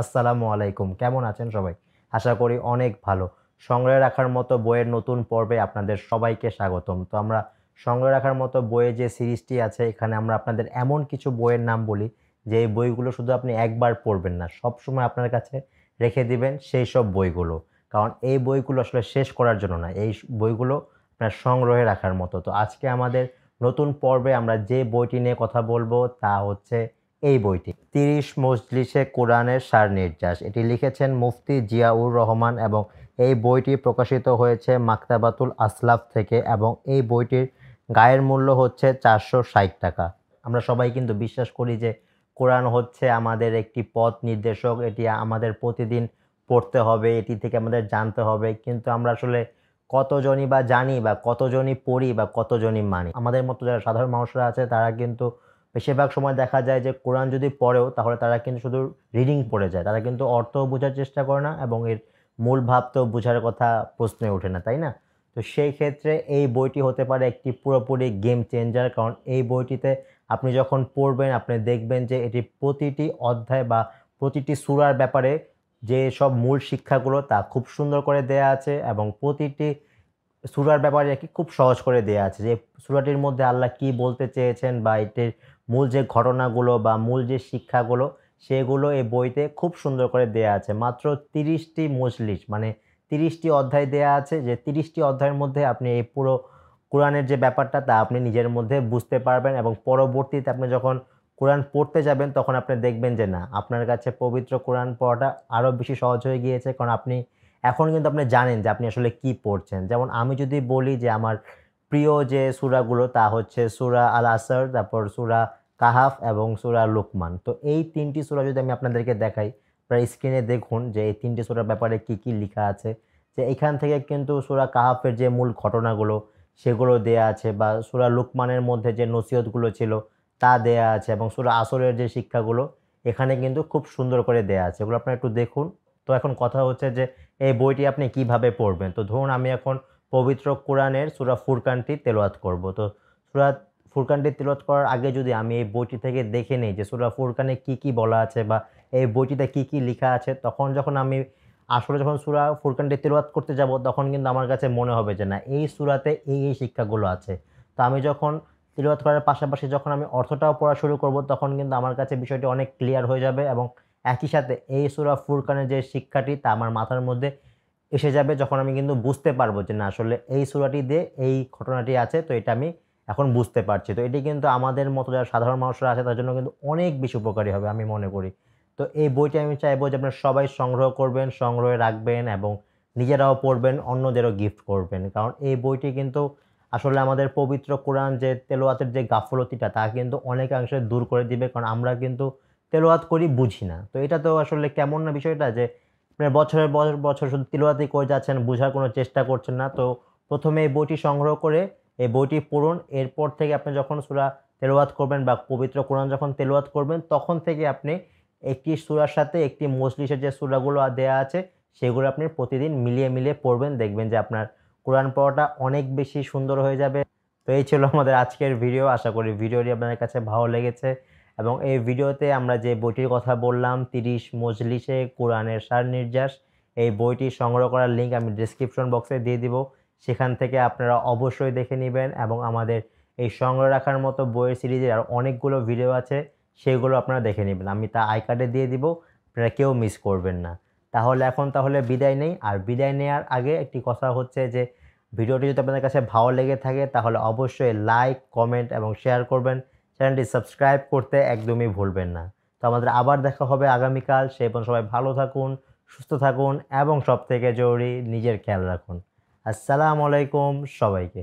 আসসালামু আলাইকুম কেমন আছেন সবাই আশা করি অনেক ভালো সংগ্রহে রাখার মতো বইয়ের নতুন পর্বে আপনাদের সবাইকে স্বাগতম তো আমরা সংগ্রহে রাখার মতো বইয়ে যে সিরিজটি আছে এখানে আমরা আপনাদের এমন কিছু বইয়ের নাম বলি যে এই বইগুলো শুধু আপনি একবার পড়বেন না সব সময় আপনার কাছে রেখে দিবেন সেই সব বইগুলো কারণ এই বইগুলো আসলে শেষ করার জন্য না এই বইগুলো আপনার সংগ্রহে রাখার মতো তো আজকে আমাদের নতুন পর্বে আমরা যে বইটি নিয়ে কথা বলবো তা হচ্ছে এই বইটি তিরিশ মজলিসে কোরআনের সার নির্যাস এটি লিখেছেন মুফতি জিয়াউর রহমান এবং এই বইটি প্রকাশিত হয়েছে মাকতাবাতুল আসলাফ থেকে এবং এই বইটির গায়ের মূল্য হচ্ছে চারশো ষাট টাকা আমরা সবাই কিন্তু বিশ্বাস করি যে কোরআন হচ্ছে আমাদের একটি পথ নির্দেশক এটি আমাদের প্রতিদিন পড়তে হবে এটি থেকে আমাদের জানতে হবে কিন্তু আমরা আসলে কতজনই বা জানি বা কতজনই পড়ি বা কতজনই মানি আমাদের মতো যারা সাধারণ মানুষরা আছে তারা কিন্তু বেশিরভাগ সময় দেখা যায় যে কোরআন যদি পড়েও তাহলে তারা কিন্তু শুধু রিডিং পড়ে যায় তারা কিন্তু অর্থ বোঝার চেষ্টা করে না এবং এর মূল ভাব তো বোঝার কথা প্রশ্নে ওঠে না তাই না তো সেই ক্ষেত্রে এই বইটি হতে পারে একটি পুরোপুরি গেম চেঞ্জার কারণ এই বইটিতে আপনি যখন পড়বেন আপনি দেখবেন যে এটি প্রতিটি অধ্যায় বা প্রতিটি সুরার ব্যাপারে যে সব মূল শিক্ষাগুলো তা খুব সুন্দর করে দেয়া আছে এবং প্রতিটি সুরার ব্যাপারে আর কি খুব সহজ করে দেওয়া আছে যে সুরাটির মধ্যে আল্লাহ কি বলতে চেয়েছেন বা এটির মূল যে ঘটনাগুলো বা মূল যে শিক্ষাগুলো সেগুলো এই বইতে খুব সুন্দর করে দেয়া আছে মাত্র তিরিশটি মজলিস মানে তিরিশটি অধ্যায় দেয়া আছে যে তিরিশটি অধ্যায়ের মধ্যে আপনি এই পুরো কোরআনের যে ব্যাপারটা তা আপনি নিজের মধ্যে বুঝতে পারবেন এবং পরবর্তীতে আপনি যখন কোরআন পড়তে যাবেন তখন আপনি দেখবেন যে না আপনার কাছে পবিত্র কোরআন পড়াটা আরও বেশি সহজ হয়ে গিয়েছে কারণ আপনি এখন কিন্তু আপনি জানেন যে আপনি আসলে কি পড়ছেন যেমন আমি যদি বলি যে আমার প্রিয় যে সুরাগুলো তা হচ্ছে সুরা আল আসর তারপর সুরা কাহাফ এবং সুরা লুকমান তো এই তিনটি সুরা যদি আমি আপনাদেরকে দেখাই প্রায় স্ক্রিনে দেখুন যে এই তিনটি সুরার ব্যাপারে কি কি লেখা আছে যে এখান থেকে কিন্তু সুরা কাহাফের যে মূল ঘটনাগুলো সেগুলো দেয়া আছে বা সুরা লুকমানের মধ্যে যে নসিহতগুলো ছিল তা দেয়া আছে এবং সুরা আসরের যে শিক্ষাগুলো এখানে কিন্তু খুব সুন্দর করে দেয়া আছে এগুলো আপনারা একটু দেখুন তো এখন কথা হচ্ছে যে এই বইটি আপনি কিভাবে পড়বেন তো ধরুন আমি এখন পবিত্র কোরআনের সুরা ফুরকানটি তেলোয়াত করব তো সুরা ফুরকানটি তেলোয়াত করার আগে যদি আমি এই বইটি থেকে দেখে নিই যে সুরা ফুরকানে কি কি বলা আছে বা এই বইটিতে কি কি লেখা আছে তখন যখন আমি আসলে যখন সুরা ফুরকানটি তেলোয়াত করতে যাব তখন কিন্তু আমার কাছে মনে হবে যে না এই সুরাতে এই এই শিক্ষাগুলো আছে তো আমি যখন তেলোয়াত করার পাশাপাশি যখন আমি অর্থটাও পড়া শুরু করব তখন কিন্তু আমার কাছে বিষয়টি অনেক ক্লিয়ার হয়ে যাবে এবং একই সাথে এই সুরা ফুরকানের যে শিক্ষাটি তা আমার মাথার মধ্যে এসে যাবে যখন আমি কিন্তু বুঝতে পারবো যে না আসলে এই সুরাটি দিয়ে এই ঘটনাটি আছে তো এটা আমি এখন বুঝতে পারছি তো এটি কিন্তু আমাদের মতো যারা সাধারণ মানুষরা আছে তার জন্য কিন্তু অনেক বেশি উপকারী হবে আমি মনে করি তো এই বইটি আমি চাইবো যে আপনারা সবাই সংগ্রহ করবেন সংগ্রহে রাখবেন এবং নিজেরাও পড়বেন অন্যদেরও গিফট করবেন কারণ এই বইটি কিন্তু আসলে আমাদের পবিত্র কোরআন যে তেলোয়াতের যে গাফলতিটা তা কিন্তু অনেকাংশে দূর করে দিবে কারণ আমরা কিন্তু তেলোয়াত করি বুঝি না তো এটা তো আসলে কেমন না বিষয়টা যে আপনার মানে বছরের বছর বছর শুধু তেলোয়াতই করে যাচ্ছেন বোঝার কোনো চেষ্টা করছেন না তো প্রথমে এই বইটি সংগ্রহ করে এই বইটি পড়ুন এরপর থেকে আপনি যখন সুরা তেলোয়াত করবেন বা পবিত্র কোরআন যখন তেলোয়াত করবেন তখন থেকে আপনি একটি সুরার সাথে একটি মজলিসের যে সুরাগুলো দেয়া আছে সেগুলো আপনি প্রতিদিন মিলিয়ে মিলিয়ে পড়বেন দেখবেন যে আপনার কোরআন পড়াটা অনেক বেশি সুন্দর হয়ে যাবে তো এই ছিল আমাদের আজকের ভিডিও আশা করি ভিডিওটি আপনাদের কাছে ভালো লেগেছে এবং এই ভিডিওতে আমরা যে বইটির কথা বললাম তিরিশ মজলিসে কোরআনের সার নির্যাস এই বইটি সংগ্রহ করার লিঙ্ক আমি ডিসক্রিপশন বক্সে দিয়ে দিব সেখান থেকে আপনারা অবশ্যই দেখে নেবেন এবং আমাদের এই সংগ্রহ রাখার মতো বইয়ের সিরিজের আর অনেকগুলো ভিডিও আছে সেগুলো আপনারা দেখে নেবেন আমি তা আই কার্ডে দিয়ে দিব আপনারা কেউ মিস করবেন না তাহলে এখন তাহলে বিদায় নেই আর বিদায় নেওয়ার আগে একটি কথা হচ্ছে যে ভিডিওটি যদি আপনাদের কাছে ভালো লেগে থাকে তাহলে অবশ্যই লাইক কমেন্ট এবং শেয়ার করবেন চ্যানেলটি সাবস্ক্রাইব করতে একদমই ভুলবেন না তো আমাদের আবার দেখা হবে আগামীকাল সেই পর্যন্ত সবাই ভালো থাকুন সুস্থ থাকুন এবং সবথেকে জরুরি নিজের খেয়াল রাখুন আসসালামু আলাইকুম সবাইকে